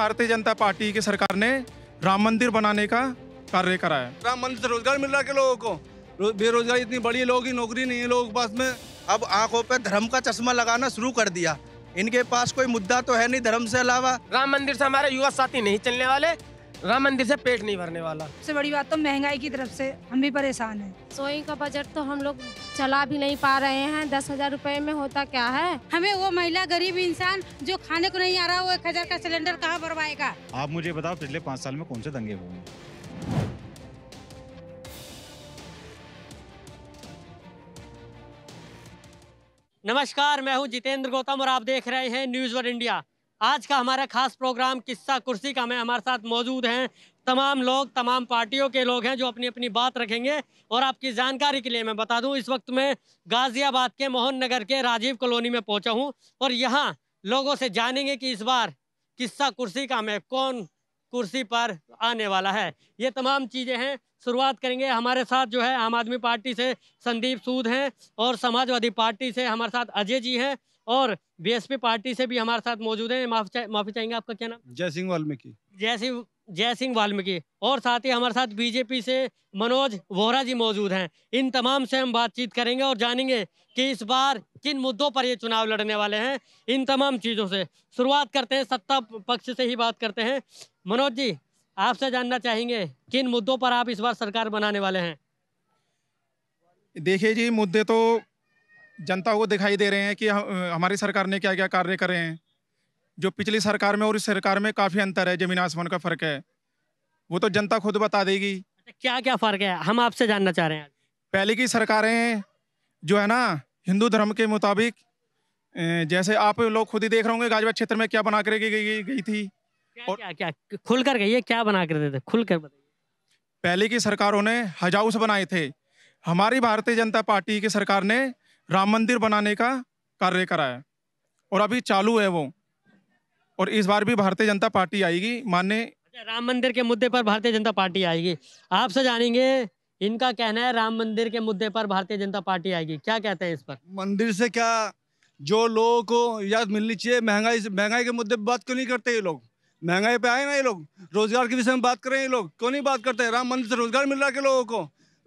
भारतीय जनता पार्टी की सरकार ने राम मंदिर बनाने का कार्य करा है राम मंदिर से रोजगार मिल रहा है लोगों को बेरोजगारी इतनी बड़ी लोग लोगों की नौकरी नहीं है लोगों के पास में अब आंखों पर धर्म का चश्मा लगाना शुरू कर दिया इनके पास कोई मुद्दा तो है नहीं धर्म से अलावा राम मंदिर से हमारे युवा साथी नहीं चलने वाले राम मंदिर से पेट नहीं भरने वाला सबसे बड़ी बात तो महंगाई की तरफ से हम भी परेशान हैं सोई का बजट तो हम लोग चला भी नहीं पा रहे हैं दस हजार रूपए में होता क्या है हमें वो महिला गरीब इंसान जो खाने को नहीं आ रहा वो एक हजार का सिलेंडर कहाँ भरवाएगा आप मुझे बताओ पिछले पाँच साल में कौन से दंगे हुए नमस्कार मैं हूं जितेंद्र गौतम और आप देख रहे हैं न्यूज वन इंडिया आज का हमारा खास प्रोग्राम किस्सा कुर्सी का मैं हमारे साथ मौजूद हैं तमाम लोग तमाम पार्टियों के लोग हैं जो अपनी अपनी बात रखेंगे और आपकी जानकारी के लिए मैं बता दूं इस वक्त मैं गाज़ियाबाद के मोहन नगर के राजीव कॉलोनी में पहुंचा हूं और यहाँ लोगों से जानेंगे कि इस बार किस्सा कुर्सी का मैं कौन कुर्सी पर आने वाला है ये तमाम चीज़ें हैं शुरुआत करेंगे हमारे साथ जो है आम आदमी पार्टी से संदीप सूद हैं और समाजवादी पार्टी से हमारे साथ अजय जी हैं और बीएसपी पार्टी से भी हमारे साथ मौजूद है माफी माफी चाहेंगे आपका क्या नाम जय सिंह वाल्मीकि जय सिंह जय सिंह वाल्मीकि और साथ ही हमारे साथ बीजेपी से मनोज वोहरा जी मौजूद हैं इन तमाम से हम बातचीत करेंगे और जानेंगे कि इस बार किन मुद्दों पर ये चुनाव लड़ने वाले हैं इन तमाम चीज़ों से शुरुआत करते हैं सत्ता पक्ष से ही बात करते हैं मनोज जी आपसे जानना चाहेंगे किन मुद्दों पर आप इस बार सरकार बनाने वाले हैं देखिए जी मुद्दे तो जनता को दिखाई दे रहे हैं कि हमारी सरकार ने क्या क्या कार्य करे हैं जो पिछली सरकार में और इस सरकार में काफ़ी अंतर है जमीन आसमान का फ़र्क है वो तो जनता खुद बता देगी क्या अच्छा, क्या फ़र्क है हम आपसे जानना चाह रहे हैं पहले की सरकारें जो है ना हिंदू धर्म के मुताबिक जैसे आप लोग खुद ही देख रहे होंगे गाजवा क्षेत्र में क्या बना कर गई गई, गई थी क्या, और क्या क्या खुल कर गई है क्या बना कर देते खुल कर पहले की सरकारों ने हजाउस बनाए थे हमारी भारतीय जनता पार्टी की सरकार ने राम मंदिर बनाने का कार्य कराया और अभी चालू है वो और इस बार भी भारतीय जनता पार्टी आएगी माने अच्छा, राम मंदिर के मुद्दे पर भारतीय जनता पार्टी आएगी आपसे जानेंगे इनका कहना है राम मंदिर के मुद्दे पर भारतीय जनता पार्टी आएगी क्या कहते हैं इस पर मंदिर से क्या जो लोगों को याद मिलनी चाहिए महंगाई महंगाई के मुद्दे पर बात क्यों नहीं करते ये लोग महंगाई पे आए ना ये लोग रोजगार के विषय में बात कर रहे हैं ये लोग क्यों नहीं बात करते राम मंदिर से रोजगार मिल रहा है लोगों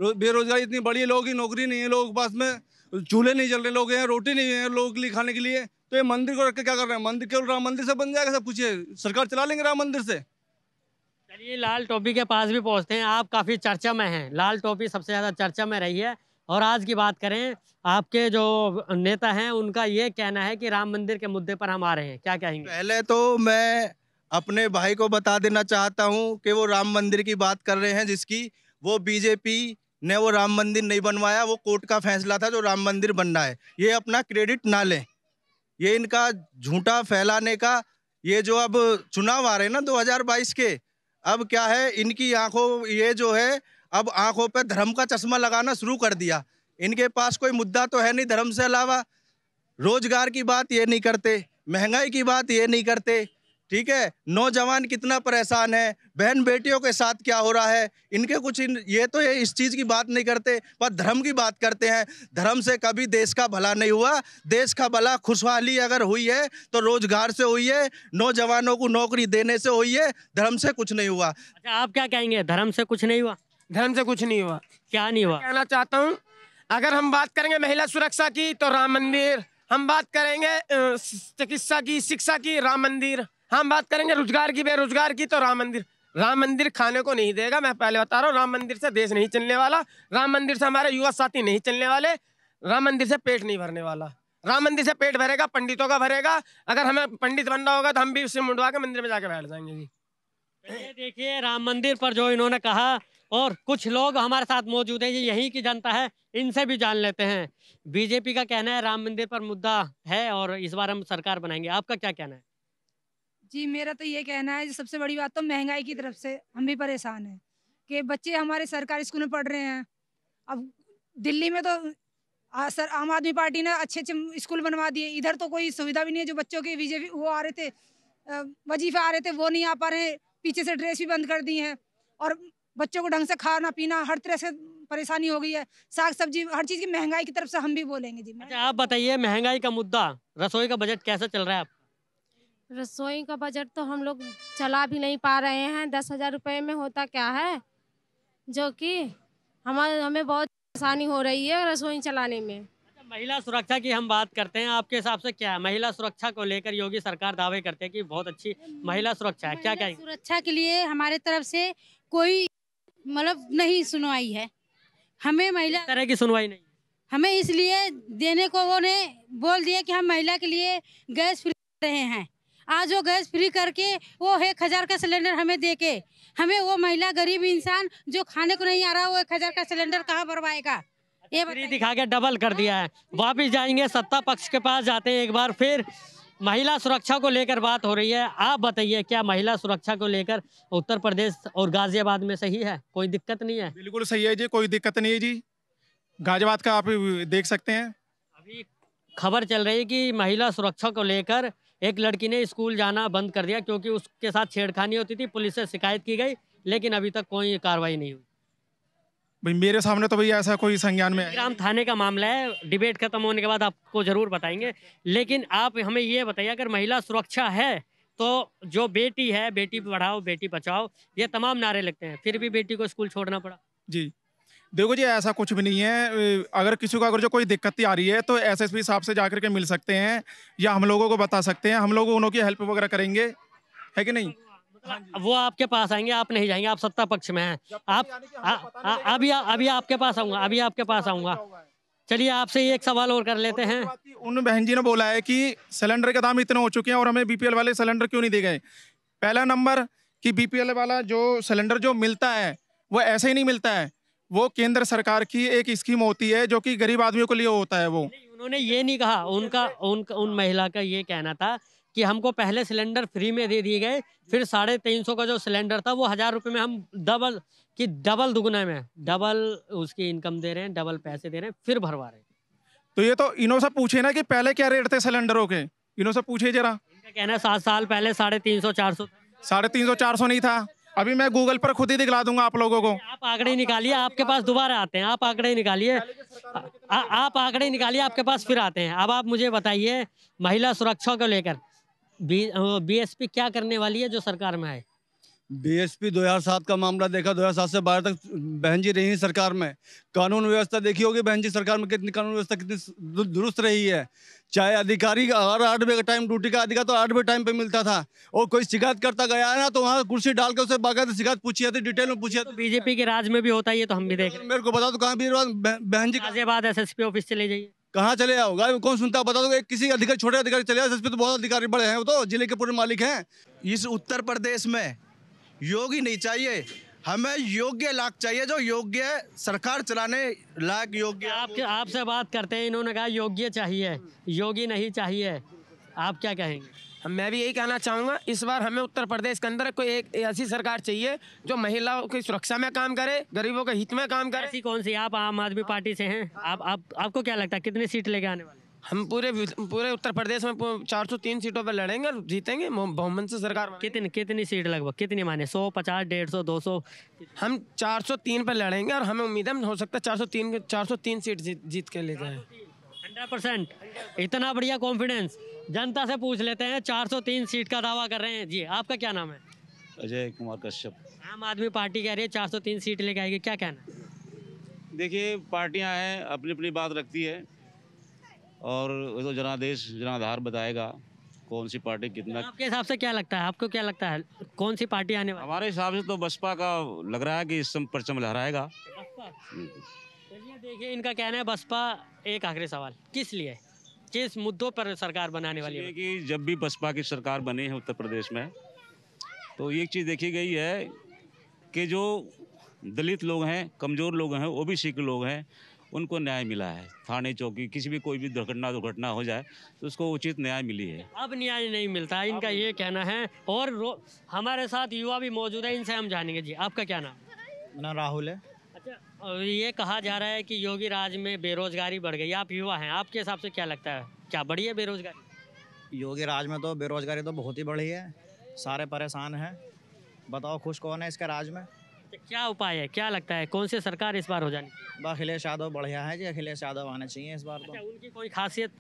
को बेरोजगारी इतनी बड़ी है लोगों की नौकरी नहीं है लोगों के पास में चूल्हे नहीं जल रहे लोग हैं रोटी नहीं है लोग लिए खाने के लिए तो ये मंदिर को रख के क्या कर रहे हैं मंदिर केवल राम मंदिर से बन जाएगा सब पूछिए सरकार चला लेंगे राम मंदिर से चलिए लाल टोपी के पास भी पहुंचते हैं आप काफ़ी चर्चा में हैं लाल टोपी सबसे ज़्यादा चर्चा में रही है और आज की बात करें आपके जो नेता हैं उनका ये कहना है कि राम मंदिर के मुद्दे पर हम आ रहे हैं क्या कहेंगे पहले तो मैं अपने भाई को बता देना चाहता हूँ कि वो राम मंदिर की बात कर रहे हैं जिसकी वो बीजेपी ने वो राम मंदिर नहीं बनवाया वो कोर्ट का फैसला था जो राम मंदिर बन रहा है ये अपना क्रेडिट ना लें ये इनका झूठा फैलाने का ये जो अब चुनाव आ रहे हैं ना 2022 के अब क्या है इनकी आंखों ये जो है अब आंखों पर धर्म का चश्मा लगाना शुरू कर दिया इनके पास कोई मुद्दा तो है नहीं धर्म से अलावा रोजगार की बात ये नहीं करते महंगाई की बात ये नहीं करते ठीक है नौजवान कितना परेशान है बहन बेटियों के साथ क्या हो रहा है इनके कुछ इन, ये तो ये इस चीज़ की बात नहीं करते पर धर्म की बात करते हैं धर्म से कभी देश का भला नहीं हुआ देश का भला खुशहाली अगर हुई है तो रोजगार से हुई है नौजवानों को नौकरी देने से हुई है धर्म से कुछ नहीं हुआ अच्छा आप क्या कहेंगे धर्म से कुछ नहीं हुआ धर्म से कुछ नहीं हुआ क्या नहीं हुआ कहना चाहता हूँ अगर हम बात करेंगे महिला सुरक्षा की तो राम मंदिर हम बात करेंगे चिकित्सा की शिक्षा की राम मंदिर हम बात करेंगे रोजगार की बेरोजगार की तो राम मंदिर राम मंदिर खाने को नहीं देगा मैं पहले बता रहा हूँ राम मंदिर से देश नहीं चलने वाला राम मंदिर से हमारे युवा साथी नहीं चलने वाले राम मंदिर से पेट नहीं भरने वाला राम मंदिर से पेट भरेगा पंडितों का भरेगा अगर हमें पंडित बनना होगा तो हम भी उससे मुंडवा के मंदिर में जाके बैठ जाएंगे जी देखिए राम मंदिर पर जो इन्होंने कहा और कुछ लोग हमारे साथ मौजूद हैं ये यहीं की जनता है इनसे भी जान लेते हैं बीजेपी का कहना है राम मंदिर पर मुद्दा है और इस बार हम सरकार बनाएंगे आपका क्या कहना है जी मेरा तो ये कहना है सबसे बड़ी बात तो महंगाई की तरफ से हम भी परेशान हैं कि बच्चे हमारे सरकारी स्कूल में पढ़ रहे हैं अब दिल्ली में तो आ, सर आम आदमी पार्टी ने अच्छे अच्छे स्कूल बनवा दिए इधर तो कोई सुविधा भी नहीं है जो बच्चों के बीजेपी वो आ रहे थे वजीफे आ रहे थे वो नहीं आ पा रहे पीछे से ड्रेस भी बंद कर दी हैं और बच्चों को ढंग से खाना पीना हर तरह से परेशानी हो गई है साग सब्जी हर चीज़ की महंगाई की तरफ से हम भी बोलेंगे जी अच्छा आप बताइए महंगाई का मुद्दा रसोई का बजट कैसा चल रहा है आप रसोई का बजट तो हम लोग चला भी नहीं पा रहे हैं दस हज़ार रुपये में होता क्या है जो कि हमारे हमें बहुत आसानी हो रही है रसोई चलाने में अच्छा, महिला सुरक्षा की हम बात करते हैं आपके हिसाब से क्या है महिला सुरक्षा को लेकर योगी सरकार दावे करते हैं कि बहुत अच्छी महिला सुरक्षा है क्या क्या सुरक्षा के लिए हमारे तरफ से कोई मतलब नहीं सुनवाई है हमें महिला तरह की सुनवाई नहीं हमें इसलिए देने को उन्होंने बोल दिया कि हम महिला के लिए गैस फ्री रहे हैं आज वो गैस फ्री करके वो एक हज़ार का सिलेंडर हमें दे के हमें वो महिला गरीब इंसान जो खाने को नहीं आ रहा वो एक हज़ार का सिलेंडर कहाँ भरवाएगा ये फ्री दिखा के डबल कर दिया है वापिस जाएंगे सत्ता पक्ष के पास जाते हैं एक बार फिर महिला सुरक्षा को लेकर बात हो रही है आप बताइए क्या महिला सुरक्षा को लेकर उत्तर प्रदेश और गाजियाबाद में सही है कोई दिक्कत नहीं है बिल्कुल सही है जी कोई दिक्कत नहीं है जी गाजियाबाद का आप देख सकते हैं अभी खबर चल रही है कि महिला सुरक्षा को लेकर एक लड़की ने स्कूल जाना बंद कर दिया क्योंकि उसके साथ छेड़खानी होती थी पुलिस से शिकायत की गई लेकिन अभी तक कोई कार्रवाई नहीं हुई भाई मेरे सामने तो भाई ऐसा कोई संज्ञान में ग्राम थाने का मामला है डिबेट खत्म होने के बाद आपको जरूर बताएंगे लेकिन आप हमें ये बताइए अगर महिला सुरक्षा है तो जो बेटी है बेटी पढ़ाओ बेटी बचाओ ये तमाम नारे लगते हैं फिर भी बेटी को स्कूल छोड़ना पड़ा जी देखो जी ऐसा कुछ भी नहीं है अगर किसी को अगर जो कोई दिक्कत आ रही है तो एस एस साहब से जा के मिल सकते हैं या हम लोगों को बता सकते हैं हम लोग उनकी हेल्प वगैरह करेंगे है कि नहीं हाँ वो आपके पास आएंगे आप नहीं जाएंगे आप सत्ता पक्ष में हैं आप अभी अभी आपके पास आऊँगा अभी आपके पास आऊँगा चलिए आपसे एक सवाल और कर लेते हैं उन बहन जी ने बोला है कि सिलेंडर के दाम इतने हो चुके हैं और हमें बीपीएल वाले सिलेंडर क्यों नहीं दे गए पहला नंबर कि बीपीएल वाला जो सिलेंडर जो मिलता है वो ऐसे ही नहीं मिलता है वो केंद्र सरकार की एक स्कीम होती है जो कि गरीब आदमियों के लिए होता है वो उन्होंने ये नहीं कहा उनका उन उन महिला का ये कहना था कि हमको पहले सिलेंडर फ्री में दे दिए गए फिर साढ़े तीन सौ का जो सिलेंडर था वो हज़ार रुपये में हम डबल कि डबल दुगुना में डबल उसकी इनकम दे रहे हैं डबल पैसे दे रहे हैं फिर भरवा रहे हैं तो ये तो इन्हों से पूछे ना कि पहले क्या रेट थे सिलेंडरों के इन्हों से पूछे जरा कहना सात साल पहले साढ़े तीन सौ चार सौ साढ़े तीन सौ चार सौ नहीं था अभी मैं गूगल पर खुद ही दिखला दूंगा आप लोगों को आप आंकड़े निकालिए आपके पास दोबारा आते हैं आप आंकड़े निकालिए आप आंकड़े निकालिए आपके पास फिर आते हैं अब आप मुझे बताइए महिला सुरक्षा को लेकर बी बीएसपी क्या करने वाली है जो सरकार में आए बीएसपी 2007 का मामला देखा 2007 से बारह तक बहन जी रही सरकार में कानून व्यवस्था देखी होगी बहन जी सरकार में कितनी कानून व्यवस्था कितनी दुरुस्त रही है चाहे अधिकारी अगर आठ बजे का टाइम ड्यूटी का अधिकार तो आठ बजे टाइम पे मिलता था और कोई शिकायत करता गया है ना तो वहाँ कुर्सी डाल के उसे बाकायदा शिकायत पूछी जाती डिटेल में पूछी जाती बीजेपी तो के राज में भी होता है तो हम भी देखें मेरे को बता दो कहाँ भी बहन जी गाजियाबाद एस एस ऑफिस चले जाइए कहाँ चले आओ गाय कौन सुनता बता दो किसी अधिकारी छोटे अधिकारी चले एस एस तो बहुत अधिकारी बड़े हैं वो तो जिले के पूरे मालिक हैं इस उत्तर प्रदेश में योगी नहीं चाहिए हमें योग्य लाख चाहिए जो योग्य सरकार चलाने लायक योग्य आपके आपसे बात करते हैं इन्होंने कहा योग्य चाहिए योगी नहीं चाहिए आप क्या कहेंगे मैं भी यही कहना चाहूँगा इस बार हमें उत्तर प्रदेश के अंदर कोई एक ऐसी सरकार चाहिए जो महिलाओं की सुरक्षा में काम करे गरीबों के हित में काम करे ऐसी कौन सी आप आम आदमी पार्टी से हैं आप, आप आपको क्या लगता है कितनी सीट लेके आने वाले हम पूरे पूरे उत्तर प्रदेश में चार सौ तीन सीटों पर लड़ेंगे और जीतेंगे बहुमत से सरकार कितनी कितनी सीट लगभग कितनी माने सौ पचास डेढ़ सौ दो सौ हम चार सौ तीन पर लड़ेंगे और हमें उम्मीद है हो सकता है चार सौ तीन चार सौ तीन सीट जीत जीत के ले जाए हंड्रेड परसेंट इतना बढ़िया कॉन्फिडेंस जनता से पूछ लेते हैं चार सौ तीन सीट का दावा कर रहे हैं जी आपका क्या नाम है अजय कुमार कश्यप आम आदमी पार्टी कह रही है चार सौ तीन सीट लेके आएगी क्या कहना देखिए पार्टियां हैं अपनी अपनी बात रखती है और तो जनादेश जनाधार बताएगा कौन सी पार्टी कितना आपके हिसाब से क्या लगता है आपको क्या लगता है कौन सी पार्टी आने वाली हमारे हिसाब से तो बसपा का लग रहा है कि इस समय परचम लहराएगा चलिए देखिए इनका कहना है बसपा एक आखिरी सवाल किस लिए किस मुद्दों पर सरकार बनाने वाली है कि जब भी बसपा की सरकार बनी है उत्तर प्रदेश में तो एक चीज़ देखी गई है कि जो दलित लोग हैं कमज़ोर लोग हैं ओ के लोग हैं उनको न्याय मिला है थाने चौकी किसी भी कोई भी दुर्घटना दुर्घटना हो जाए तो उसको उचित न्याय मिली है अब न्याय नहीं मिलता है इनका ये कहना है और हमारे साथ युवा भी मौजूद है इनसे हम जानेंगे जी आपका क्या नाम ना राहुल है अच्छा ये कहा जा रहा है कि योगी राज में बेरोजगारी बढ़ गई आप युवा हैं आपके हिसाब से क्या लगता है क्या बढ़ी है बेरोजगारी योगी राज में तो बेरोजगारी तो बहुत ही बढ़ी है सारे परेशान हैं बताओ खुश कौन है इसके राज में तो क्या उपाय है क्या लगता है कौन सी सरकार इस बार हो जानी चाहिए अखिलेश यादव बढ़िया है जी अखिलेश यादव आना चाहिए इस बार तो अच्छा, उनकी कोई खासियत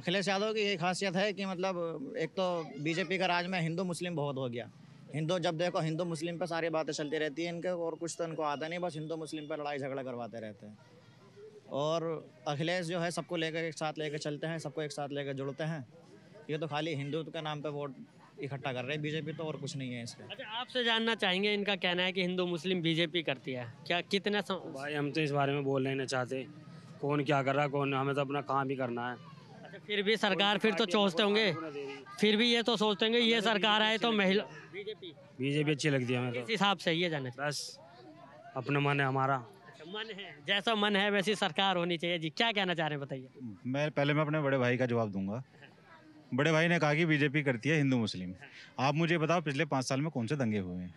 अखिलेश यादव की ये खासियत है कि मतलब एक तो बीजेपी का राज में हिंदू मुस्लिम बहुत हो गया हिंदू जब देखो हिंदू मुस्लिम पे सारी बातें चलती रहती है इनके और कुछ तो इनको आता नहीं बस हिंदू मुस्लिम पे लड़ाई झगड़ा करवाते रहते हैं और अखिलेश जो है सबको लेकर एक साथ लेकर चलते हैं सबको एक साथ लेकर जुड़ते हैं ये तो खाली हिंदुत्व के नाम पे वोट इकट्ठा कर रहे हैं बीजेपी तो और कुछ नहीं है इसमें अच्छा आपसे जानना चाहेंगे इनका कहना है कि हिंदू मुस्लिम बीजेपी करती है क्या कितना सम... भाई हम तो इस बारे में बोल नहीं चाहते कौन क्या कर रहा है कौन हमें तो अपना काम ही करना है अच्छा फिर भी सरकार फिर तो सोचते होंगे फिर भी ये तो सोचते होंगे ये तो सरकार आए तो महिला बीजेपी बीजेपी अच्छी लगती है हमें तो। इस हिसाब से ये जाना बस अपना मन है हमारा अच्छा, मन है जैसा मन है वैसी सरकार होनी चाहिए जी क्या कहना चाह रहे हैं बताइए मैं पहले मैं अपने बड़े भाई का जवाब दूंगा बड़े भाई ने कहा कि बीजेपी करती है हिंदू मुस्लिम हाँ। आप मुझे बताओ पिछले पाँच साल में कौन से दंगे हुए हैं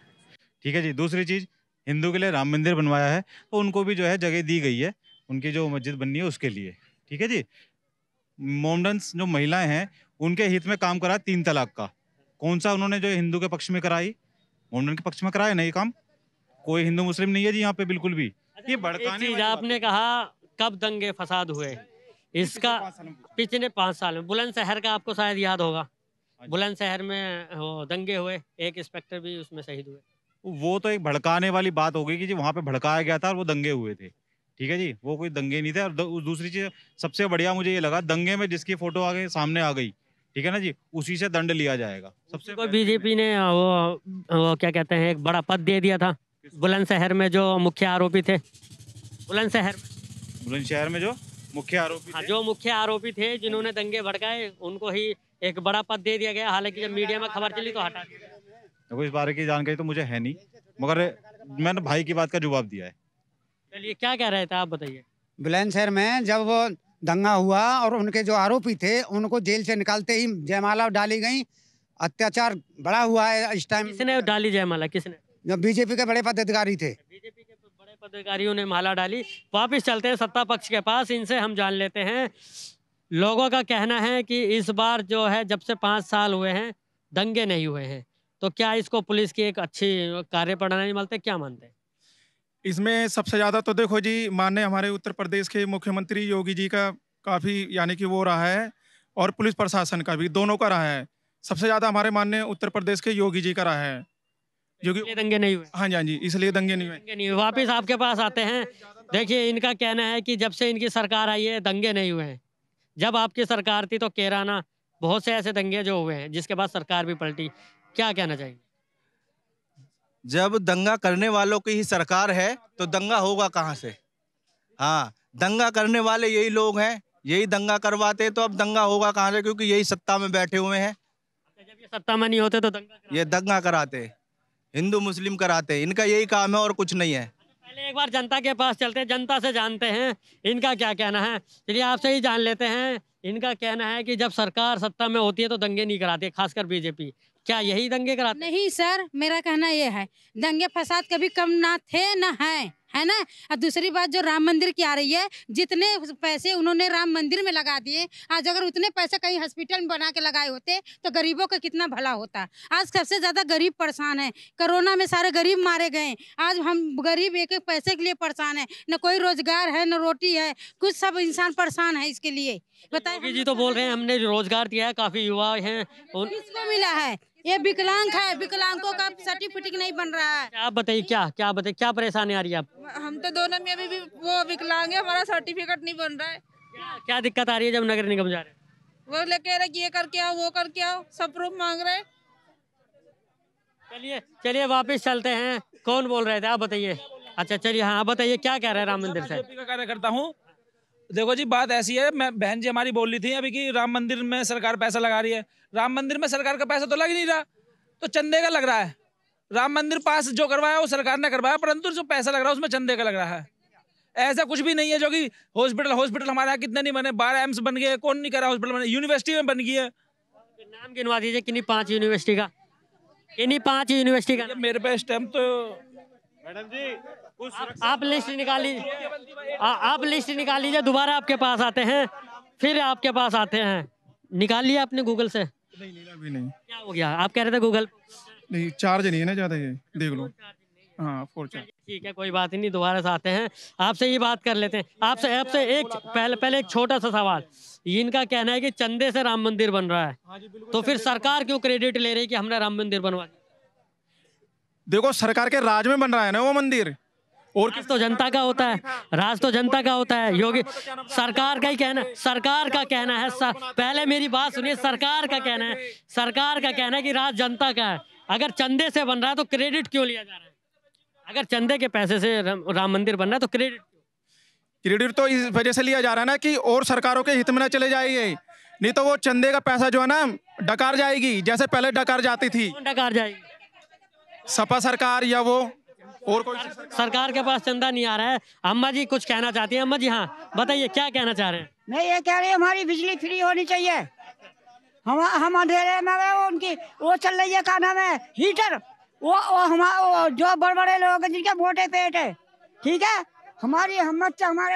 ठीक है जी दूसरी चीज़ हिंदू के लिए राम मंदिर बनवाया है तो उनको भी जो है जगह दी गई है उनकी जो मस्जिद बननी है उसके लिए ठीक है जी मोमडन्स जो महिलाएं हैं उनके हित में काम करा तीन तलाक का कौन सा उन्होंने जो हिंदू के पक्ष में कराई मोमडन के पक्ष में कराया नहीं काम कोई हिंदू मुस्लिम नहीं है जी यहाँ पे बिल्कुल भी अच्छा, ये भड़काने आपने कहा कब दंगे फसाद हुए इसका पिछले पाँच साल में बुलंदशहर का आपको शायद याद होगा अच्छा। बुलंदशहर में वो दंगे हुए एक इंस्पेक्टर भी उसमें शहीद हुए वो तो एक भड़काने वाली बात होगी कि जी वहाँ पे भड़काया गया था और वो दंगे हुए थे ठीक है जी वो कोई दंगे नहीं थे और दूसरी चीज सबसे बढ़िया मुझे ये लगा दंगे में जिसकी फोटो आ गई सामने आ गई ठीक है ना जी उसी से दंड लिया जाएगा सबसे कोई बीजेपी तो ने वो, वो क्या कहते हैं एक बड़ा पद दे दिया था बुलंदशहर में जो मुख्य आरोपी थे बुलंदशहर बुलंदशहर में जो मुख्य आरोपी हाँ, जो मुख्य आरोपी थे जिन्होंने दंगे भड़काए उनको ही एक बड़ा पद दे दिया गया हालांकि जब मीडिया में खबर चली तो हटा देखो इस बारे की जानकारी तो मुझे है नहीं मगर मैंने भाई की बात का जवाब दिया है चलिए क्या कह रहे थे आप बताइए शहर में जब दंगा हुआ और उनके जो आरोपी थे उनको जेल से निकालते ही जयमाला डाली गई अत्याचार बड़ा हुआ है इस टाइम किसने डाली जयमाला किसने जो बीजेपी के बड़े पदाधिकारी थे बीजेपी पदाधिकारियों ने माला डाली वापस चलते हैं सत्ता पक्ष के पास इनसे हम जान लेते हैं लोगों का कहना है कि इस बार जो है जब से पाँच साल हुए हैं दंगे नहीं हुए हैं तो क्या इसको पुलिस की एक अच्छी कार्य प्रणाली मिलते क्या मानते हैं इसमें सबसे ज़्यादा तो देखो जी मान्य हमारे उत्तर प्रदेश के मुख्यमंत्री योगी जी का काफ़ी यानी कि वो रहा है और पुलिस प्रशासन का भी दोनों का रहा है सबसे ज़्यादा हमारे मान्य उत्तर प्रदेश के योगी जी का रहा है जो कि दंगे नहीं हुए हाँ जी हाँ जी इसलिए दंगे नहीं हुए नहीं वापिस आपके पास आते हैं देखिए इनका कहना है कि जब से इनकी सरकार आई है दंगे नहीं हुए हैं जब आपकी सरकार थी तो केराना बहुत से ऐसे दंगे जो हुए हैं जिसके बाद सरकार भी पलटी क्या कहना चाहिए जब दंगा करने वालों की ही सरकार है तो दंगा होगा कहाँ से हाँ दंगा करने वाले यही लोग हैं यही दंगा करवाते तो अब दंगा होगा कहाँ से क्योंकि यही सत्ता में बैठे हुए हैं जब ये सत्ता में नहीं होते तो दंगा ये दंगा कराते हिंदू मुस्लिम कराते हैं इनका यही काम है और कुछ नहीं है पहले एक बार जनता के पास चलते हैं जनता से जानते हैं इनका क्या कहना है चलिए आपसे ही जान लेते हैं इनका कहना है कि जब सरकार सत्ता में होती है तो दंगे नहीं कराती खासकर बीजेपी क्या यही दंगे कराते नहीं सर मेरा कहना यह है दंगे फसाद कभी कम ना थे ना हैं है ना और दूसरी बात जो राम मंदिर की आ रही है जितने पैसे उन्होंने राम मंदिर में लगा दिए आज अगर उतने पैसे कहीं हॉस्पिटल में बना के लगाए होते तो गरीबों का कितना भला होता आज सबसे ज़्यादा गरीब परेशान है कोरोना में सारे गरीब मारे गए आज हम गरीब एक एक पैसे के लिए परेशान है न कोई रोजगार है न रोटी है कुछ सब इंसान परेशान है इसके लिए बताए जी तो बोल रहे हैं हमने रोजगार दिया है काफ़ी युवा हैं किसको तो मिला है ये विकलांग है विकलांगों का सर्टिफिकेट नहीं बन रहा है आप बताइए क्या क्या बताइए क्या परेशानी आ रही है आप हम तो दोनों में अभी भी वो विकलांग है हमारा सर्टिफिकेट नहीं बन रहा है क्या, क्या दिक्कत आ रही है जब नगर निगम जा रहे वो लेके रहे ये करके आओ वो करके आओ सब प्रूफ मांग रहे चलिए चलिए वापिस चलते हैं कौन बोल रहे थे आप बताइए अच्छा चलिए हाँ बताइए क्या कह रहे हैं राम मंदिर से कार्यकर्ता हूँ देखो जी बात ऐसी है मैं बहन जी हमारी बोल रही थी अभी कि राम मंदिर में सरकार पैसा लगा रही है राम मंदिर में सरकार का पैसा तो लग नहीं रहा तो चंदे का लग रहा है राम मंदिर पास जो करवाया वो सरकार ने करवाया परंतु जो पैसा लग रहा है उसमें चंदे का लग रहा है ऐसा कुछ भी नहीं है जो कि हॉस्पिटल हॉस्पिटल हमारे यहाँ कितने नहीं बने बारह एम्स बन गए कौन नहीं करा हॉस्पिटल बने यूनिवर्सिटी में बन गई है नाम गिनवा दीजिए किन्नी पाँच यूनिवर्सिटी का किन्नी पाँच यूनिवर्सिटी का मेरे पे स्टैम्प तो मैडम जी आप लिस्ट निकाल लीजिए आप लिस्ट निकाल लीजिए दोबारा आपके पास आते हैं फिर आपके पास आते हैं निकाल लिया आपने गूगल से नहीं नहीं अभी नहीं क्या हो गया आप कह रहे थे गूगल नहीं चार्ज नहीं है ना ज़्यादा ये देख लो हाँ, ठीक है कोई बात ही नहीं दोबारा से आते हैं आपसे ये बात कर लेते हैं आपसे आपसे एक पहले पहले एक छोटा सा सवाल इनका कहना है कि चंदे से राम मंदिर बन रहा है हाँ तो फिर सरकार क्यों क्रेडिट ले रही है कि हमने राम मंदिर बनवा देखो सरकार के राज में बन रहा है ना वो मंदिर और किस तो जनता का होता है राज तो जनता का होता है योगी सरकार का ही कहना सरकार का कहना है सर, पहले मेरी बात सुनिए सरकार का कहना है सरकार का कहना है कि राज जनता का है अगर चंदे से बन रहा है तो क्रेडिट क्यों लिया जा रहा है अगर चंदे के पैसे से राम मंदिर बन रहा है तो क्रेडिट क्रेडिट तो इस वजह से लिया जा रहा है ना कि और सरकारों के हित में ना चले जाइए नहीं तो वो चंदे का पैसा जो है ना डकार जाएगी जैसे पहले डकार जाती थी डकार जाएगी सपा सरकार या वो और कोई सरकार के पास चंदा नहीं आ रहा है अम्मा जी कुछ कहना चाहती है अम्मा जी हाँ बताइए क्या कहना चाह रहे हैं मैं ये कह रही हमारी बिजली फ्री होनी चाहिए हम हम अंधेरे में वो उनकी वो चल रही है खाना में हीटर वो, वो हमारा जो बड़े बड़े लोग हैं जिनके मोटे पेट है ठीक है हमारी हिम्मत हमारे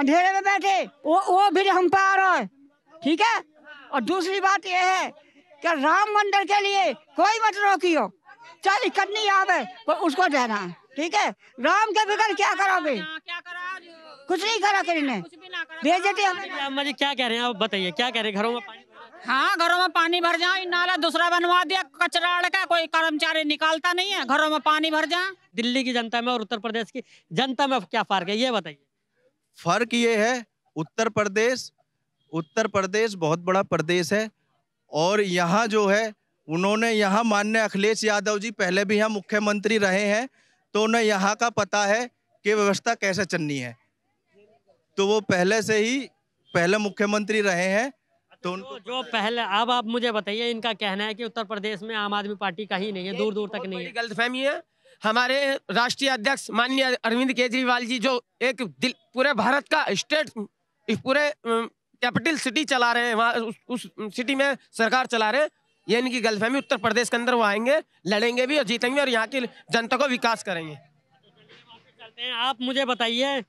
अंधेरे में बैठे वो वो भी हम पार हो ठीक है और दूसरी बात यह है कि राम मंदिर के लिए कोई मत रोकियो चल करनी आवे पर उसको देना ठीक है राम के बिगड़ क्या करोगे कुछ नहीं करा किरने बेजती अम्मा जी क्या कह रहे हैं आप बताइए क्या कह रहे हैं घरों में हाँ घरों में पानी भर जाओ नाला दूसरा बनवा दिया कचरा अड़का कोई कर्मचारी निकालता नहीं है घरों में पानी भर जाए दिल्ली की जनता में और उत्तर प्रदेश की जनता में क्या फर्क है ये बताइए फर्क ये है उत्तर प्रदेश उत्तर प्रदेश बहुत बड़ा प्रदेश है और यहाँ जो है उन्होंने यहाँ मान्य अखिलेश यादव जी पहले भी यहाँ मुख्यमंत्री रहे हैं तो उन्हें यहाँ का पता है कि व्यवस्था कैसे चलनी है तो वो पहले से ही पहले मुख्यमंत्री रहे हैं तो जो, जो पहले अब आप मुझे बताइए इनका कहना है कि उत्तर प्रदेश में आम आदमी पार्टी का ही नहीं है दूर दूर तक नहीं है गलतफहमी है हमारे राष्ट्रीय अध्यक्ष माननीय अरविंद केजरीवाल जी जो एक दिल पूरे भारत का स्टेट पूरे कैपिटल सिटी चला रहे हैं वहाँ उस, उस सिटी में सरकार चला रहे हैं ये इनकी गलतफहमी उत्तर प्रदेश के अंदर वो आएंगे लड़ेंगे भी और जीतेंगे और यहाँ की जनता को विकास करेंगे चलते हैं आप मुझे बताइए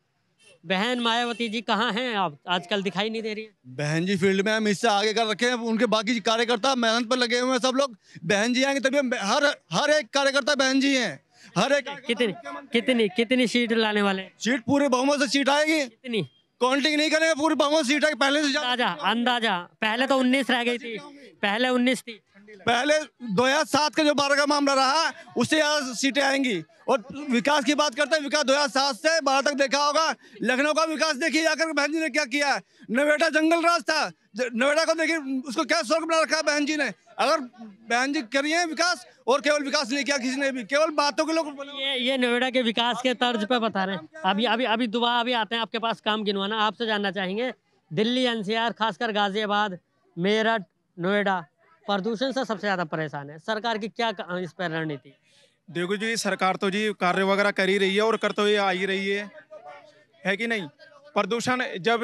बहन मायावती जी कहाँ हैं आप आजकल दिखाई नहीं दे रही है बहन जी फील्ड में हम इससे आगे कर रखे हैं उनके बाकी कार्यकर्ता मेहनत पर लगे हुए हैं सब लोग बहन जी आएंगे तभी हर हर एक कार्यकर्ता बहन जी हैं हर एक कितनी कितनी कितनी सीट लाने वाले सीट पूरे बहुमत से सीट आएगी कितनी काउंटिंग नहीं करेंगे पूरी बहुमत सीट आएगी पहले से अंदाजा अंदाजा पहले तो उन्नीस रह गई थी पहले उन्नीस थी पहले 2007 का जो बारह का मामला रहा उससे ज्यादा सीटें आएंगी और विकास की बात करते हैं विकास 2007 से बारह तक देखा होगा लखनऊ का विकास देखिए जाकर बहन जी ने क्या किया है नोएडा जंगल राज था नोएडा को देखिए उसको क्या स्वर्ग बना रखा है बहन जी ने अगर बहन जी करिए विकास और केवल विकास नहीं किया किसी ने भी केवल बातों के लोग ये ये नोएडा के विकास के तर्ज पर बता रहे हैं अभी अभी अभी दुआ अभी आते हैं आपके पास काम गिनवाना आपसे जानना चाहेंगे दिल्ली एनसीआर खासकर गाजियाबाद मेरठ नोएडा प्रदूषण से सबसे ज़्यादा परेशान है सरकार की क्या इस पर रणनीति देखो जी सरकार तो जी कार्य वगैरह कर ही रही है और कर तो ये आ ही रही है है कि नहीं प्रदूषण जब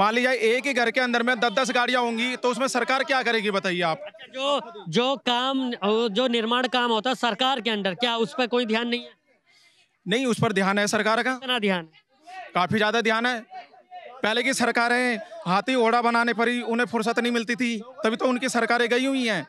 मान लीजिए एक ही घर के अंदर में दस दस गाड़ियां होंगी तो उसमें सरकार क्या करेगी बताइए आप अच्छा, जो जो काम जो निर्माण काम होता है सरकार के अंदर क्या उस पर कोई ध्यान नहीं है नहीं उस पर ध्यान है सरकार का ध्यान काफी ज्यादा ध्यान है पहले की सरकारें हाथी घोड़ा बनाने पर ही उन्हें फुर्सत नहीं मिलती थी तभी तो उनकी सरकारें गई हुई हैं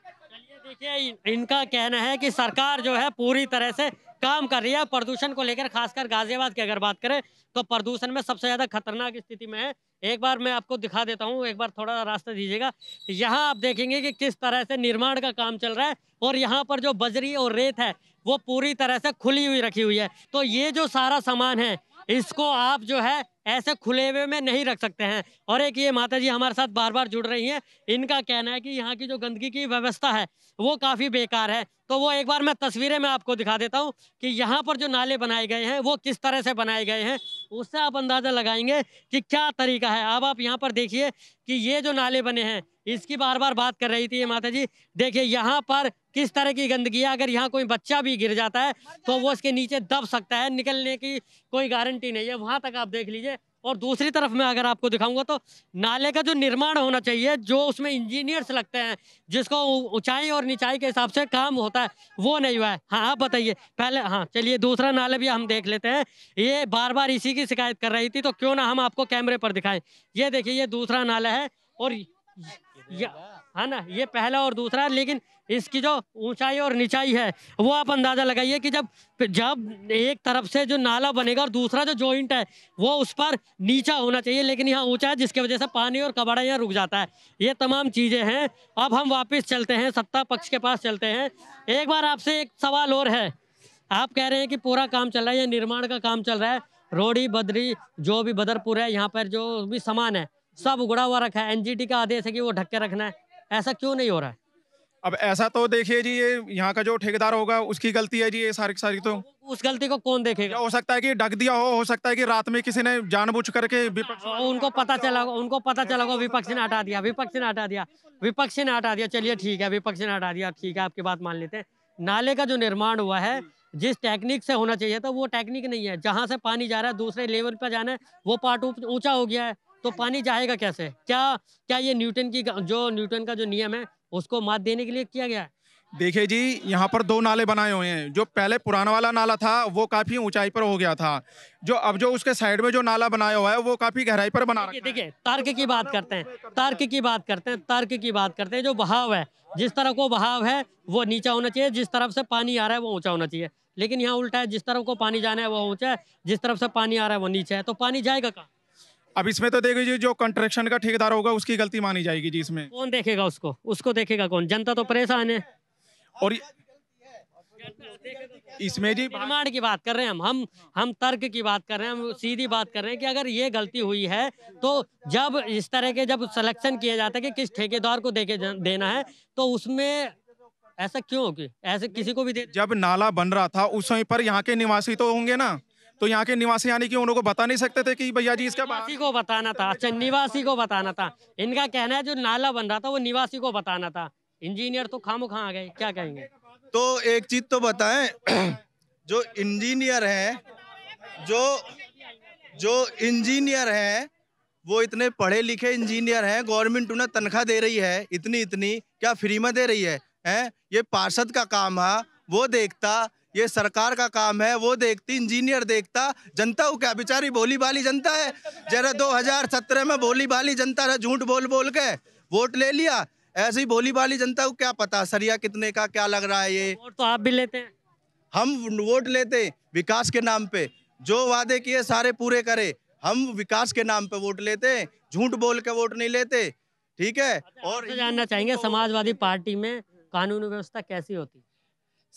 देखिए इनका कहना है कि सरकार जो है पूरी तरह से काम कर रही है प्रदूषण को लेकर खासकर गाजियाबाद की अगर बात करें तो प्रदूषण में सबसे ज़्यादा खतरनाक स्थिति में है एक बार मैं आपको दिखा देता हूँ एक बार थोड़ा रास्ता दीजिएगा यहाँ आप देखेंगे कि किस तरह से निर्माण का काम चल रहा है और यहाँ पर जो बजरी और रेत है वो पूरी तरह से खुली हुई रखी हुई है तो ये जो सारा सामान है इसको आप जो है ऐसे खुले हुए में नहीं रख सकते हैं और एक ये माता जी हमारे साथ बार बार जुड़ रही हैं इनका कहना है कि यहाँ की जो गंदगी की व्यवस्था है वो काफ़ी बेकार है तो वो एक बार मैं तस्वीरें में आपको दिखा देता हूँ कि यहाँ पर जो नाले बनाए गए हैं वो किस तरह से बनाए गए हैं उससे आप अंदाज़ा लगाएंगे कि क्या तरीका है अब आप यहाँ पर देखिए कि ये जो नाले बने हैं इसकी बार बार बात कर रही थी माता जी देखिए यहाँ पर किस तरह की गंदगी है अगर यहाँ कोई बच्चा भी गिर जाता है तो वो इसके नीचे दब सकता है निकलने की कोई गारंटी नहीं है वहाँ तक आप देख लीजिए और दूसरी तरफ मैं अगर आपको दिखाऊंगा तो नाले का जो निर्माण होना चाहिए जो उसमें इंजीनियर्स लगते हैं जिसको ऊंचाई और निचाई के हिसाब से काम होता है वो नहीं हुआ है हाँ आप बताइए पहले हाँ चलिए दूसरा नाले भी हम देख लेते हैं ये बार बार इसी की शिकायत कर रही थी तो क्यों ना हम आपको कैमरे पर दिखाएं ये देखिए ये दूसरा नाला है और है हाँ ना ये पहला और दूसरा लेकिन इसकी जो ऊंचाई और निचाई है वो आप अंदाजा लगाइए कि जब जब एक तरफ से जो नाला बनेगा और दूसरा जो जॉइंट है वो उस पर नीचा होना चाहिए लेकिन यहाँ ऊंचा है जिसकी वजह से पानी और कबाड़ा यहाँ रुक जाता है ये तमाम चीज़ें हैं अब हम वापस चलते हैं सत्ता पक्ष के पास चलते हैं एक बार आपसे एक सवाल और है आप कह रहे हैं कि पूरा काम चल रहा है या निर्माण का काम चल रहा है रोड़ी बदरी जो भी बदरपुर है यहाँ पर जो भी सामान है सब उगड़ा हुआ रखा है एनजीटी का आदेश है कि वो ढक के रखना है ऐसा क्यों नहीं हो रहा है अब ऐसा तो देखिए जी ये यहाँ का जो ठेकेदार होगा उसकी गलती है जी ये सारी सारी तो उस गलती को कौन देखेगा हो सकता है कि ढक दिया हो हो सकता है कि रात में किसी ने जानबूझ करके विपक्ष हाँ, उनको पता चला उनको पता चला होगा विपक्ष ने हटा दिया विपक्ष ने हटा दिया विपक्ष ने हटा दिया चलिए ठीक है विपक्ष ने हटा दिया ठीक है आपकी बात मान लेते हैं नाले का जो निर्माण हुआ है जिस टेक्निक से होना चाहिए था वो टेक्निक नहीं है जहाँ से पानी जा रहा है दूसरे लेवल पर जाना है वो पार्ट ऊंचा हो गया है तो पानी जाएगा कैसे क्या क्या ये न्यूटन की जो न्यूटन का जो नियम है उसको मात देने के लिए किया गया है देखिए जी यहाँ पर दो नाले बनाए हुए हैं जो पहले पुराना वाला नाला था वो काफी ऊंचाई पर हो गया था जो अब जो उसके साइड में जो नाला बनाया हुआ है वो काफी गहराई पर बना देखिए देखिए तर्क की बात करते हैं तर्क की बात करते हैं तर्क की बात करते हैं जो बहाव है जिस तरह को बहाव है वो नीचा होना चाहिए जिस तरफ से पानी आ रहा है वो ऊंचा होना चाहिए लेकिन यहाँ उल्टा है जिस तरफ को पानी जाना है वो ऊंचा है जिस तरफ से पानी आ रहा है वो नीचे है तो पानी जाएगा कहाँ अब इसमें तो देखिए जो कंस्ट्रक्शन का ठेकेदार होगा उसकी गलती मानी जाएगी जी इसमें कौन देखेगा उसको उसको देखेगा कौन जनता तो परेशान है और इसमें जी निर्माण की बात कर रहे हैं हम हम तर्क की बात कर रहे हैं हम सीधी बात कर रहे हैं कि अगर ये गलती हुई है तो जब इस तरह के जब सिलेक्शन किया जाता है कि किस ठेकेदार को देके देना है तो उसमें ऐसा क्यों कि ऐसे किसी को भी दे जब नाला बन रहा था उस समय पर यहाँ के निवासी तो होंगे ना तो यहाँ के निवासी यानी कि को बता नहीं सकते थे कि भैया जी इसका निवासी को बताना था अच्छा निवासी को बताना था इनका कहना है जो नाला बन रहा था वो निवासी को बताना था इंजीनियर तो खामो खा गए क्या कहेंगे तो एक चीज तो बताएं जो इंजीनियर हैं जो जो इंजीनियर हैं वो इतने पढ़े लिखे इंजीनियर हैं गवर्नमेंट उन्हें तनख्वाह दे रही है इतनी इतनी क्या फ्री में दे रही है हैं ये पार्षद का काम है वो देखता ये सरकार का काम है वो देखती इंजीनियर देखता जनता को क्या बेचारी बोली बाली जनता है जरा 2017 में बोली बाली जनता ने झूठ बोल बोल के वोट ले लिया ऐसी बोली बाली जनता को क्या पता सरिया कितने का क्या लग रहा है ये वोट तो आप भी लेते हैं हम वोट लेते विकास के नाम पे जो वादे किए सारे पूरे करे हम विकास के नाम पे वोट लेते झूठ बोल के वोट नहीं लेते ठीक है अच्छा, और जानना चाहेंगे तो समाजवादी पार्टी में कानून व्यवस्था कैसी होती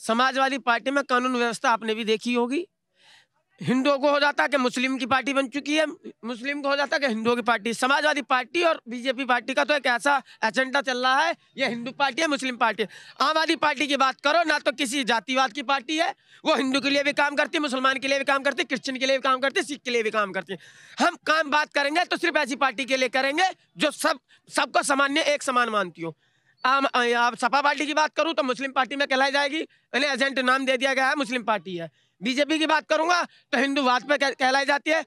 समाजवादी पार्टी में कानून व्यवस्था आपने भी देखी होगी हिंदुओं को हो जाता कि मुस्लिम की पार्टी बन चुकी है मुस्लिम को हो जाता कि हिंदुओं की पार्टी समाजवादी पार्टी और बीजेपी पार्टी का तो एक ऐसा एजेंडा चल रहा है ये हिंदू पार्टी है मुस्लिम पार्टी है आम आदमी पार्टी की बात करो ना तो किसी जातिवाद की पार्टी है वो हिंदू के लिए भी काम करती है मुसलमान के लिए भी काम करती है क्रिश्चन के लिए भी काम करती है सिख के लिए भी काम करती है हम काम बात करेंगे तो सिर्फ ऐसी पार्टी के लिए करेंगे जो सब सबको सामान्य एक समान मानती हो आम, आप सपा पार्टी की बात करूं तो मुस्लिम पार्टी में कहलाई जाएगी इन्हें एजेंट नाम दे दिया गया है मुस्लिम पार्टी है बीजेपी की बात करूंगा तो हिंदूवाद पे कहलाई जाती है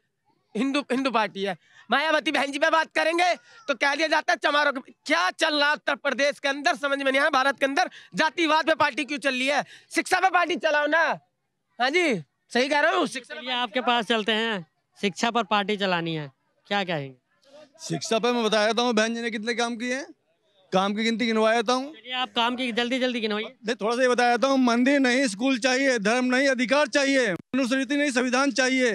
हिंदू हिंदू पार्टी है मायावती बहन जी पे बात करेंगे तो कह दिया जाता है चमारों क्या चल रहा उत्तर प्रदेश के अंदर समझ में नहीं आया भारत के अंदर जातिवाद पे पार्टी क्यों चल रही है शिक्षा पे पार्टी चलाओ ना हाँ जी सही कह रहा हूँ शिक्षा आपके पास चलते हैं शिक्षा पर पार्टी चलानी है क्या कहेंगे शिक्षा पे मैं बताया था बहन जी ने कितने काम किए हैं काम की गिनती गिनवा देता हूँ आप काम की जल्दी जल्दी गिनवाइए थोड़ा सा ये बता हूँ मंदिर नहीं स्कूल चाहिए धर्म नहीं अधिकार चाहिए मनुस्मृति नहीं संविधान चाहिए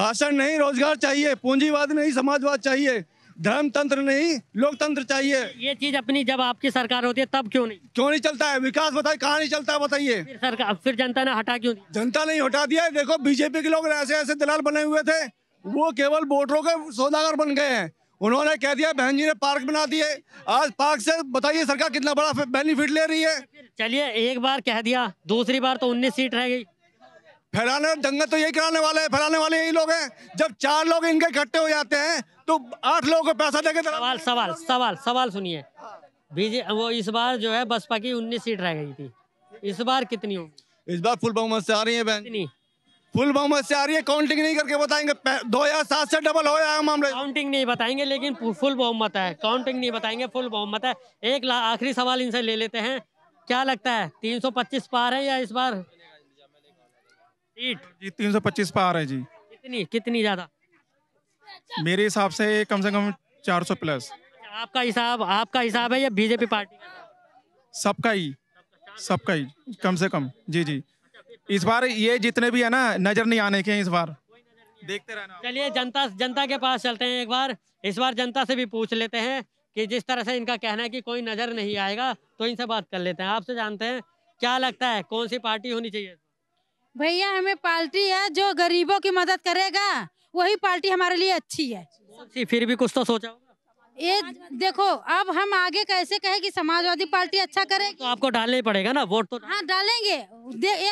भाषण नहीं रोजगार चाहिए पूंजीवाद नहीं समाजवाद चाहिए धर्म तंत्र नहीं लोकतंत्र चाहिए ये चीज अपनी जब आपकी सरकार होती है तब क्यों नहीं क्यों नहीं चलता है विकास बताए कहाँ नहीं चलता है बताइए फिर सरकार फिर जनता ने हटा क्यों जनता ने हटा दिया है देखो बीजेपी के लोग ऐसे ऐसे दलाल बने हुए थे वो केवल वोटरों के सौदागर बन गए हैं उन्होंने कह दिया बहन जी ने पार्क बना दिए आज पार्क से बताइए सरकार कितना बड़ा बेनिफिट ले रही है चलिए एक बार कह दिया दूसरी बार तो उन्नीस सीट रह गई फैलाने दंगे तो यही कराने वाले हैं फैलाने वाले यही लोग हैं जब चार लोग इनके इकट्ठे हो जाते हैं तो आठ लोगों को पैसा देके सवाल सवाल सवाल सवाल सुनिए बीजे वो इस बार जो है बसपा की उन्नीस सीट रह गई थी इस बार कितनी होगी इस बार फुल बहुमत से आ रही है बहन फुल बहुमत से आ रही है काउंटिंग नहीं करके बताएंगे दो हजार सात से डबल हो जाएगा मामला काउंटिंग नहीं बताएंगे लेकिन फुल बहुमत है काउंटिंग नहीं बताएंगे फुल बहुमत है एक आखिरी सवाल इनसे ले लेते हैं क्या लगता है 325 पार है या इस बार सीट जी 325 पार है जी कितनी कितनी ज्यादा मेरे हिसाब से कम से कम 400 प्लस आपका हिसाब आपका हिसाब है या बीजेपी पार्टी सबका ही सबका ही कम से कम जी जी इस बार ये जितने भी है ना नजर नहीं आने के इस बार देखते रहना चलिए जनता जनता के पास चलते हैं एक बार इस बार जनता से भी पूछ लेते हैं कि जिस तरह से इनका कहना है कि कोई नजर नहीं आएगा तो इनसे बात कर लेते हैं आपसे जानते हैं क्या लगता है कौन सी पार्टी होनी चाहिए भैया हमें पार्टी है जो गरीबों की मदद करेगा वही पार्टी हमारे लिए अच्छी है फिर भी कुछ तो सोचा ये देखो अब हम आगे कैसे कहे कि समाजवादी पार्टी अच्छा तो करे तो आपको डालना ही पड़ेगा ना वोट तो हाँ डालेंगे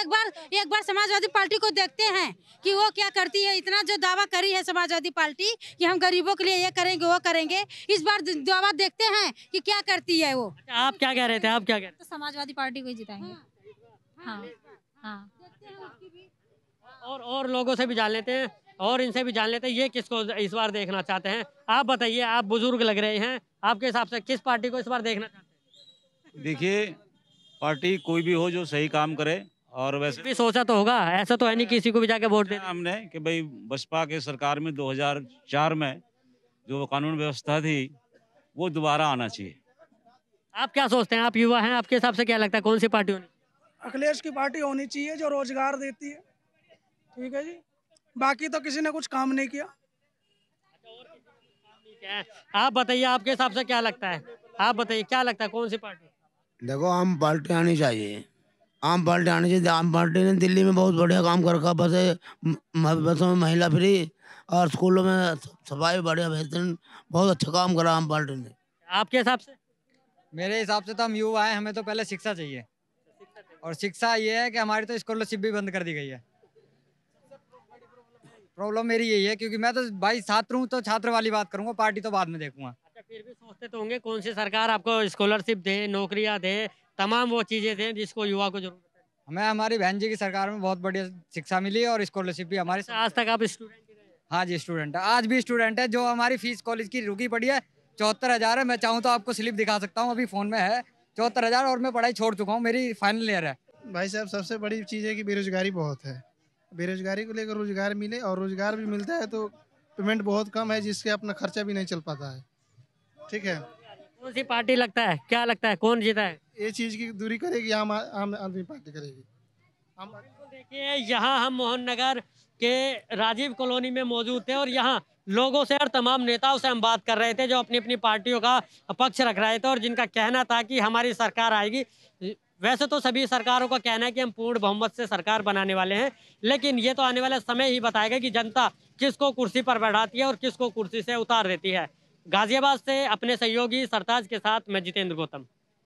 एक बार एक बार समाजवादी पार्टी को देखते हैं कि वो क्या करती है इतना जो दावा करी है समाजवादी पार्टी कि हम गरीबों के लिए ये करेंगे वो करेंगे इस बार दावा देखते हैं कि क्या करती है वो अच्छा, आप क्या कह रहे थे आप क्या कह रहे तो समाजवादी पार्टी को जिताएंगे हाँ हाँ, हाँ। और और लोगों से भी जान लेते हैं और इनसे भी जान लेते हैं ये किसको इस बार देखना चाहते हैं आप बताइए आप बुजुर्ग लग रहे हैं आपके हिसाब से किस पार्टी को इस बार देखना चाहते हैं देखिए पार्टी कोई भी हो जो सही काम करे और वैसे भी सोचा तो होगा ऐसा तो है नहीं किसी को भी जाके वोट देना हमने कि भाई बसपा के सरकार में 2004 में जो कानून व्यवस्था थी वो दोबारा आना चाहिए आप क्या सोचते हैं आप युवा हैं आपके हिसाब से क्या लगता है कौन सी पार्टी होनी अखिलेश की पार्टी होनी चाहिए जो रोजगार देती है ठीक है जी बाकी तो किसी ने कुछ काम नहीं किया आप बताइए आपके हिसाब से क्या लगता है आप बताइए क्या लगता है कौन सी पार्टी देखो आम पार्टी आनी चाहिए आम पार्टी आनी चाहिए आम पार्टी ने दिल्ली में बहुत बढ़िया काम कर रखा बस बसों में महिला फ्री और स्कूलों में सफाई बढ़िया बेहतरीन बहुत अच्छा काम करा आम पार्टी ने आपके हिसाब से मेरे हिसाब से तो हम युवा हैं हमें तो पहले शिक्षा चाहिए और शिक्षा ये है कि हमारी तो स्कॉलरशिप भी बंद कर दी गई है प्रॉब्लम मेरी यही है क्योंकि मैं तो भाई छात्र हूँ तो छात्र वाली बात करूंगा पार्टी तो बाद में देखूंगा अच्छा फिर भी सोचते तो होंगे कौन सी सरकार आपको स्कॉलरशिप दे नौकरियाँ दे तमाम वो चीज़ें दे जिसको युवा को जरूरत है हमें हमारी बहन जी की सरकार में बहुत बढ़िया शिक्षा मिली है और स्कॉलरशिप भी हमारे अच्छा, आज तक आप स्टूडेंट हाँ जी स्टूडेंट है आज भी स्टूडेंट है जो हमारी फीस कॉलेज की रुकी पड़ी है चौहत्तर हज़ार है मैं चाहूँ तो आपको स्लिप दिखा सकता हूँ अभी फ़ोन में है चौहत्तर हज़ार और मैं पढ़ाई छोड़ चुका हूँ मेरी फाइनल ईयर है भाई साहब सबसे बड़ी चीज़ है कि बेरोजगारी बहुत है बेरोजगारी को लेकर रोजगार मिले और रोजगार भी मिलता है तो पेमेंट बहुत कम है जिससे अपना खर्चा भी नहीं चल पाता है ठीक है कौन सी पार्टी लगता है क्या लगता है कौन जीता है ये चीज़ की दूरी करेगी आम आम आदमी पार्टी करेगी हम देखिए यहाँ हम मोहन नगर के राजीव कॉलोनी में मौजूद थे और यहाँ लोगों से और तमाम नेताओं से हम बात कर रहे थे जो अपनी अपनी पार्टियों का पक्ष रख रहे थे और जिनका कहना था कि हमारी सरकार आएगी वैसे तो सभी सरकारों का कहना है कि हम पूर्ण बहुमत से सरकार बनाने वाले हैं लेकिन ये तो आने वाला समय ही बताएगा कि जनता किसको कुर्सी पर बैठाती है और किसको कुर्सी से उतार देती है गाजियाबाद से अपने सहयोगी सरताज के साथ मैं जितेंद्र गौतम